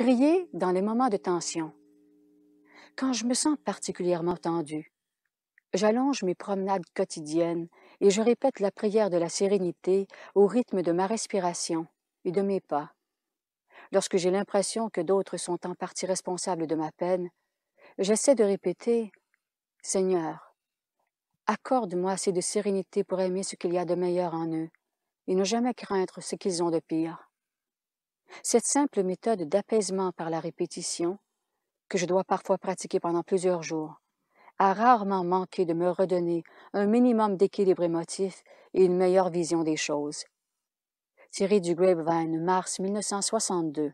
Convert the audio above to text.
Prier dans les moments de tension. Quand je me sens particulièrement tendue, j'allonge mes promenades quotidiennes et je répète la prière de la sérénité au rythme de ma respiration et de mes pas. Lorsque j'ai l'impression que d'autres sont en partie responsables de ma peine, j'essaie de répéter Seigneur, accorde-moi assez de sérénité pour aimer ce qu'il y a de meilleur en eux et ne jamais craindre ce qu'ils ont de pire. Cette simple méthode d'apaisement par la répétition, que je dois parfois pratiquer pendant plusieurs jours, a rarement manqué de me redonner un minimum d'équilibre émotif et une meilleure vision des choses. Thierry du Grapevine, mars 1962.